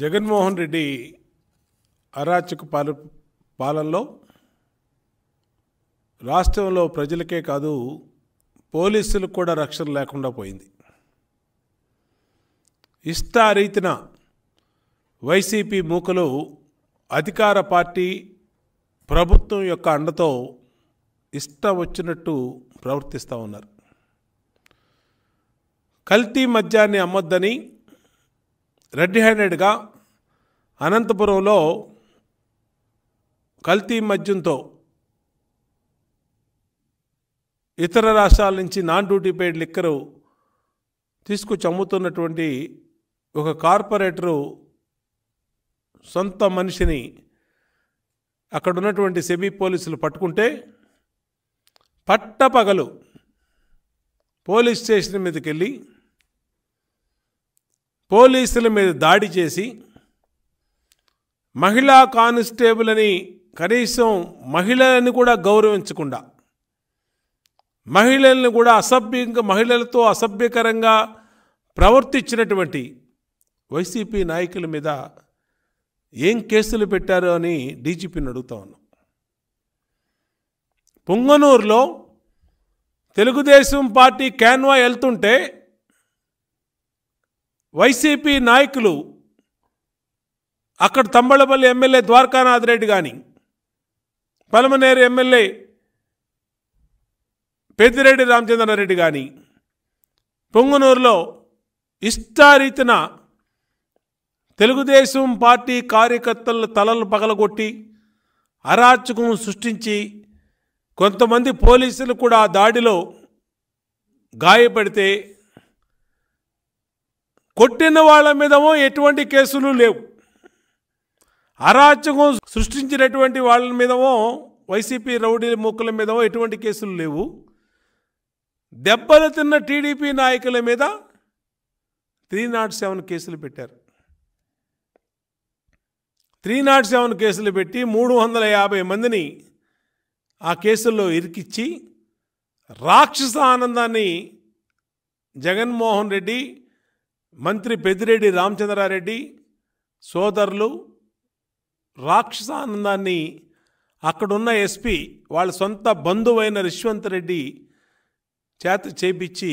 జగన్మోహన్ రెడ్డి అరాచక పాల పాలనలో రాష్ట్రంలో ప్రజలకే కాదు పోలీసులకు కూడా రక్షణ లేకుండా పోయింది ఇష్టారీతిన వైసీపీ మూకలు అధికార పార్టీ ప్రభుత్వం యొక్క అండతో ఇష్టం వచ్చినట్టు ప్రవర్తిస్తూ ఉన్నారు కల్తీ మద్యాన్ని అమ్మొద్దని రెడ్ హ్యాండెడ్గా అనంతపురంలో కల్తీ మద్యంతో ఇతర రాష్ట్రాల నుంచి నాన్ డ్యూటీ పెయిడ్ లిక్కరు తీసుకొచ్చి అమ్ముతున్నటువంటి ఒక కార్పొరేటరు సొంత మనిషిని అక్కడ ఉన్నటువంటి సెబీ పోలీసులు పట్టుకుంటే పట్టపగలు పోలీస్ స్టేషన్ మీదకి వెళ్ళి పోలీసుల మీద దాడి చేసి మహిళా కానిస్టేబుల్ అని కనీసం మహిళలను కూడా గౌరవించకుండా మహిళలను కూడా అసభ్యంగా మహిళలతో అసభ్యకరంగా ప్రవర్తించినటువంటి వైసీపీ నాయకుల మీద ఏం కేసులు పెట్టారు అని డీజీపీని అడుగుతా ఉన్నాం పొంగనూరులో తెలుగుదేశం పార్టీ క్యాన్వా వెళ్తుంటే వైసీపీ నాయకులు అక్కడ తంబళ్ళపల్లి ఎమ్మెల్యే ద్వారకానాథ్ రెడ్డి కానీ పలమనేరు ఎమ్మెల్యే పెద్దిరెడ్డి రామచంద్రారెడ్డి కానీ పొంగునూరులో ఇష్టారీతిన తెలుగుదేశం పార్టీ కార్యకర్తల తలలు పగలగొట్టి అరాచకం సృష్టించి కొంతమంది పోలీసులు కూడా ఆ దాడిలో గాయపడితే కొట్టిన వాళ్ళ మీదమో ఎటువంటి కేసులు లేవు అరాచకం సృష్టించినటువంటి వాళ్ళ మీదమో వైసీపీ రౌడీల మొక్కల మీదమో ఎటువంటి కేసులు లేవు దెబ్బలు తిన్న టీడీపీ నాయకుల మీద త్రీ నాట్ సెవెన్ కేసులు పెట్టారు త్రీ నాట్ సెవెన్ కేసులు పెట్టి మూడు వందల యాభై మందిని ఆ కేసుల్లో ఇరికిచ్చి రాక్షస ఆనందాన్ని జగన్మోహన్ రెడ్డి మంత్రి పెద్దిరెడ్డి రామచంద్రారెడ్డి సోదరులు రాక్షస ఆనందాన్ని అక్కడున్న ఎస్పీ వాళ్ళ సొంత బంధువైన రిశ్వంత్ రెడ్డి చేత చేపించి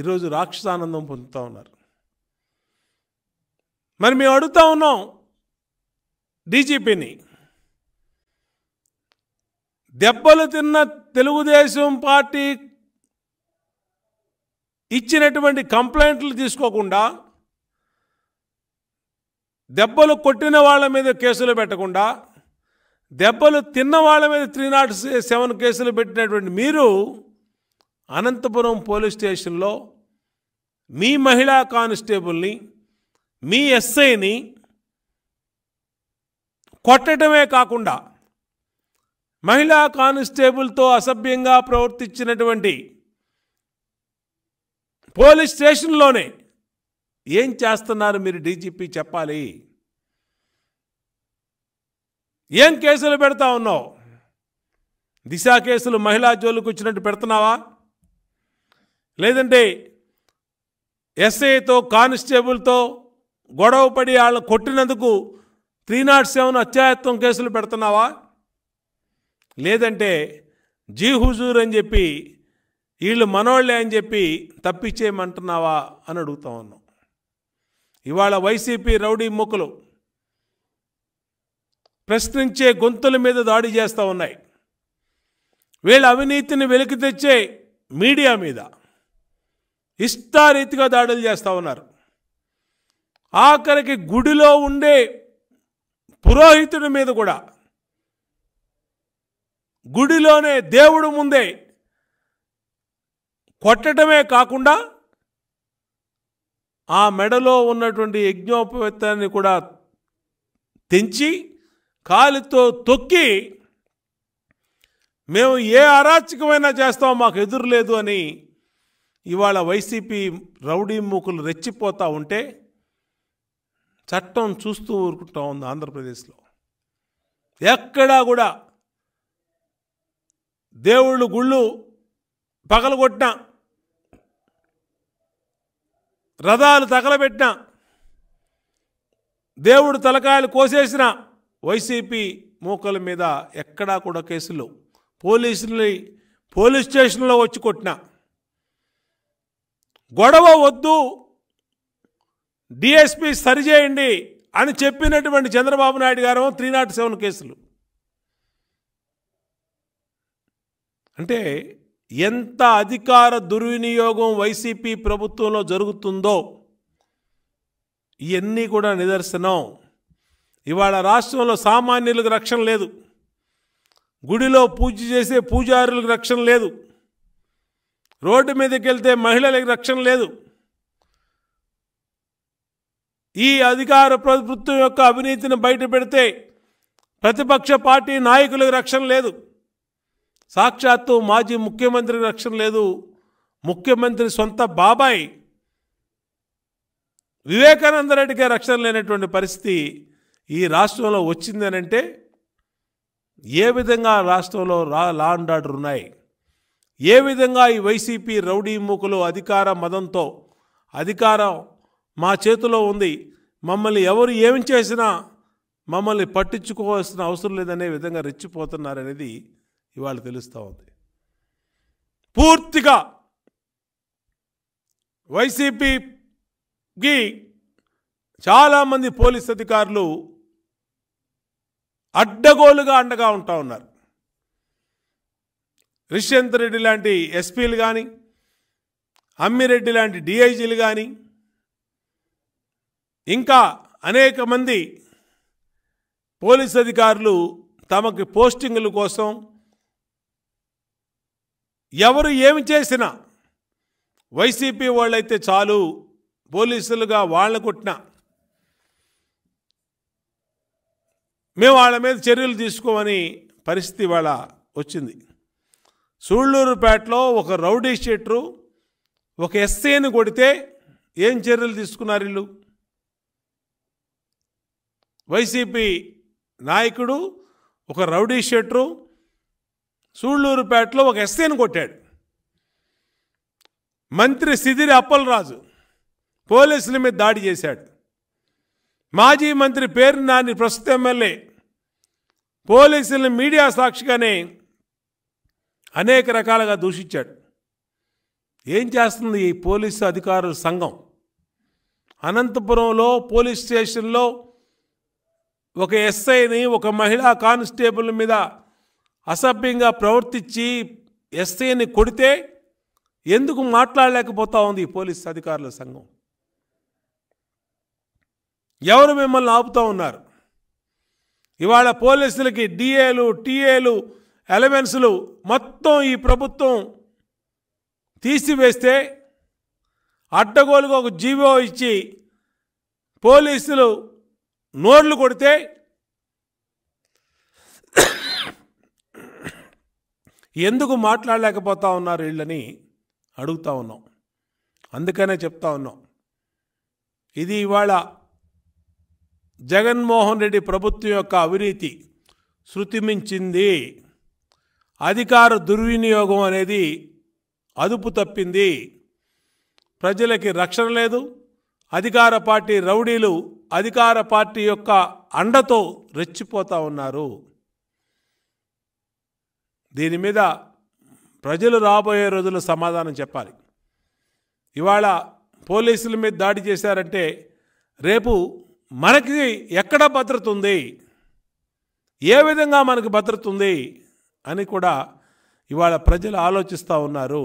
ఈరోజు రాక్షస ఆనందం పొందుతూ ఉన్నారు మరి మేము అడుగుతా ఉన్నాం డీజీపీని దెబ్బలు తిన్న తెలుగుదేశం పార్టీ ఇచ్చినటువంటి కంప్లైంట్లు తీసుకోకుండా దెబ్బలు కొట్టిన వాళ్ళ మీద కేసులు పెట్టకుండా దెబ్బలు తిన్న వాళ్ళ మీద త్రీ నాట్ సెవెన్ కేసులు పెట్టినటువంటి మీరు అనంతపురం పోలీస్ స్టేషన్లో మీ మహిళా కానిస్టేబుల్ని మీ ఎస్ఐని కొట్టడమే కాకుండా మహిళా కానిస్టేబుల్తో అసభ్యంగా ప్రవర్తించినటువంటి పోలీస్ స్టేషన్లోనే ఏం చేస్తున్నారు మీరు డీజీపీ చెప్పాలి ఏం కేసులు పెడతా ఉన్నావు దిశ కేసులు మహిళా జోలుకు వచ్చినట్టు పెడుతున్నావా లేదంటే ఎస్ఐతో కానిస్టేబుల్తో గొడవ పడి వాళ్ళు కొట్టినందుకు త్రీ నాట్ సెవెన్ అత్యాయత్వం కేసులు పెడుతున్నావా లేదంటే జీ హుజూర్ అని చెప్పి వీళ్ళు మనోళ్ళే అని చెప్పి తప్పించేయమంటున్నావా అని అడుగుతా ఉన్నాం ఇవాళ వైసీపీ రౌడీ ముక్కలు ప్రశ్నించే గొంతుల మీద దాడి చేస్తూ ఉన్నాయి వీళ్ళ అవినీతిని వెలికి తెచ్చే మీడియా మీద ఇష్టారీతిగా దాడులు చేస్తూ ఉన్నారు ఆఖరికి గుడిలో ఉండే పురోహితుడి మీద కూడా గుడిలోనే దేవుడు ముందే కొట్టడమే కాకుండా ఆ మెడలో ఉన్నటువంటి యజ్ఞోపవేత్తాన్ని కూడా తెంచి కాలితో తొక్కి మేము ఏ అరాచకమైనా చేస్తాం మాకు ఎదురు లేదు అని ఇవాళ వైసీపీ రౌడీ మూకులు రెచ్చిపోతూ ఉంటే చట్టం చూస్తూ ఊరుకుంటా ఉంది ఆంధ్రప్రదేశ్లో ఎక్కడా కూడా దేవుళ్ళు గుళ్ళు పగలగొట్టినా రథాలు తగలబెట్టిన దేవుడు తలకాయలు కోసేసిన వైసీపీ మూకల మీద ఎక్కడా కూడా కేసులు పోలీసుని పోలీస్ స్టేషన్లో వచ్చి కొట్టిన గొడవ వద్దు డిఎస్పి సరిచేయండి అని చెప్పినటువంటి చంద్రబాబు నాయుడు గారు త్రీ నాట్ సెవెన్ కేసులు అంటే ఎంత అధికార దుర్వినియోగం వైసీపీ ప్రభుత్వంలో జరుగుతుందో ఇవన్నీ కూడా నిదర్శనం ఇవాళ రాష్ట్రంలో సామాన్యులకు రక్షణ లేదు గుడిలో పూజ చేసే పూజారులకు రక్షణ లేదు రోడ్డు మీదకి వెళ్తే మహిళలకు రక్షణ లేదు ఈ అధికార ప్రభుత్వం యొక్క అవినీతిని బయట పెడితే ప్రతిపక్ష పార్టీ నాయకులకు రక్షణ లేదు సాక్షాత్తు మాజీ ముఖ్యమంత్రి రక్షణ లేదు ముఖ్యమంత్రి సొంత బాబాయ్ వివేకానంద రెడ్డికే రక్షణ లేనటువంటి పరిస్థితి ఈ రాష్ట్రంలో వచ్చిందనంటే ఏ విధంగా రాష్ట్రంలో రా లా అండ్ ఆర్డర్ ఉన్నాయి ఏ విధంగా ఈ వైసీపీ రౌడీ మూకలు అధికార మదంతో అధికారం మా చేతిలో ఉంది మమ్మల్ని ఎవరు ఏమి చేసినా మమ్మల్ని పట్టించుకోవాల్సిన అవసరం లేదనే విధంగా రెచ్చిపోతున్నారనేది ఇవాళ తెలుస్తూ ఉంది పూర్తిగా వైసీపీకి చాలామంది పోలీస్ అధికారులు అడ్డగోలుగా అండగా ఉంటా ఉన్నారు రిషంత్ రెడ్డి లాంటి ఎస్పీలు కానీ అమ్మిరెడ్డి లాంటి డిఐజీలు కానీ ఇంకా అనేక మంది పోలీస్ అధికారులు తమకి పోస్టింగుల కోసం ఎవరు ఏమి చేసినా వైసీపీ వాళ్ళైతే చాలు పోలీసులుగా వాళ్ళ కొట్టినా మేము వాళ్ళ మీద చర్యలు తీసుకోమని పరిస్థితి వాళ్ళ వచ్చింది సూళ్ళూరుపేటలో ఒక రౌడీ షీటరు ఒక ఎస్సీని కొడితే ఏం చర్యలు తీసుకున్నారు వీళ్ళు వైసీపీ నాయకుడు ఒక రౌడీ షెట్రు సూళ్ళూరుపేటలో ఒక ఎస్సీని కొట్టాడు మంత్రి సిదిరి అప్పలరాజు పోలీసుల మీద దాడి చేశాడు మాజీ మంత్రి పేరు నాని ప్రస్తుత ఎమ్మెల్యే పోలీసులను మీడియా సాక్షిగానే అనేక రకాలుగా దూషించాడు ఏం చేస్తుంది ఈ పోలీసు అధికారుల సంఘం అనంతపురంలో పోలీస్ స్టేషన్లో ఒక ఎస్ఐని ఒక మహిళా కానిస్టేబుల్ మీద అసభ్యంగా ప్రవర్తించి ఎస్ఐని కొడితే ఎందుకు మాట్లాడలేకపోతా ఉంది పోలీస్ అధికారుల సంఘం ఎవరు మిమ్మల్ని ఆపుతూ ఉన్నారు ఇవాళ పోలీసులకి డిఏలు టీఏలు ఎలవెన్స్లు మొత్తం ఈ ప్రభుత్వం తీసివేస్తే అడ్డగోలుగా ఒక జీవో ఇచ్చి పోలీసులు నోర్లు కొడితే ఎందుకు మాట్లాడలేకపోతా ఉన్నారు వీళ్ళని అడుగుతా ఉన్నాం అందుకనే చెప్తా ఉన్నాం ఇది ఇవాళ జగన్మోహన్ రెడ్డి ప్రభుత్వం యొక్క అవినీతి శృతిమించింది అధికార దుర్వినియోగం అనేది అదుపు తప్పింది ప్రజలకి రక్షణ లేదు అధికార పార్టీ రౌడీలు అధికార పార్టీ యొక్క అండతో రెచ్చిపోతూ ఉన్నారు దీని మీద ప్రజలు రాబోయే రోజుల్లో సమాధానం చెప్పాలి ఇవాళ పోలీసుల మీద దాడి చేశారంటే రేపు మనకి ఎక్కడ భద్రత ఉంది ఏ విధంగా మనకు భద్రత ఉంది అని కూడా ఇవాళ ప్రజలు ఆలోచిస్తూ ఉన్నారు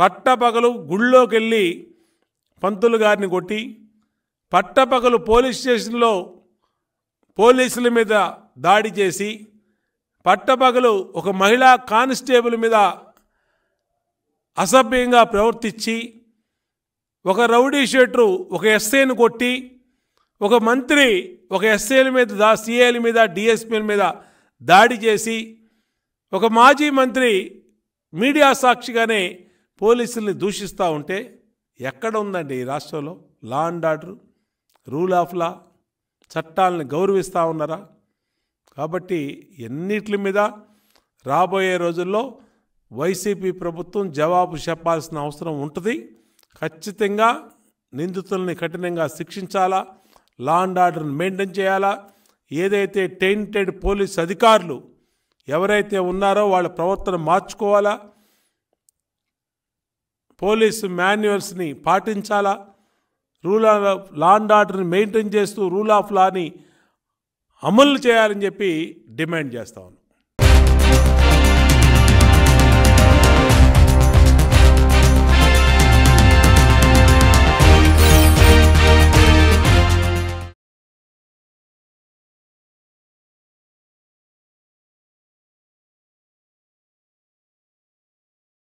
పట్టపగలు గుళ్ళోకి వెళ్ళి పంతులు గారిని కొట్టి పట్టపగలు పోలీస్ స్టేషన్లో పోలీసుల మీద దాడి చేసి పట్టపగలు ఒక మహిళా కానిస్టేబుల్ మీద అసభ్యంగా ప్రవర్తించి ఒక రౌడీ షెట్రు ఒక ఎస్ఐని కొట్టి ఒక మంత్రి ఒక ఎస్ఐల మీద దా సిఐల మీద డిఎస్పీల మీద దాడి చేసి ఒక మాజీ మంత్రి మీడియా సాక్షిగానే పోలీసుల్ని దూషిస్తూ ఉంటే ఎక్కడ ఉందండి ఈ రాష్ట్రంలో law and order rule of law చట్టాలను గౌరవిస్తూ ఉన్నారా కాబట్టి ఎన్నిటి మీద రాబోయే రోజుల్లో వైసీపీ ప్రభుత్వం జవాబు చెప్పాల్సిన అవసరం ఉంటుంది ఖచ్చితంగా నిందితుల్ని కఠినంగా శిక్షించాలా లా అండ్ ఆర్డర్ని మెయింటైన్ చేయాలా ఏదైతే టెయింటెడ్ పోలీస్ అధికారులు ఎవరైతే ఉన్నారో వాళ్ళ ప్రవర్తన మార్చుకోవాలా పోలీసు మాన్యువల్స్ని పాటించాలా రూల్ ఆఫ్ లా అండ్ ఆర్డర్ని మెయింటైన్ చేస్తూ రూల్ ఆఫ్ లాని అమలు చేయాలని చెప్పి డిమాండ్ చేస్తా ఉన్నాం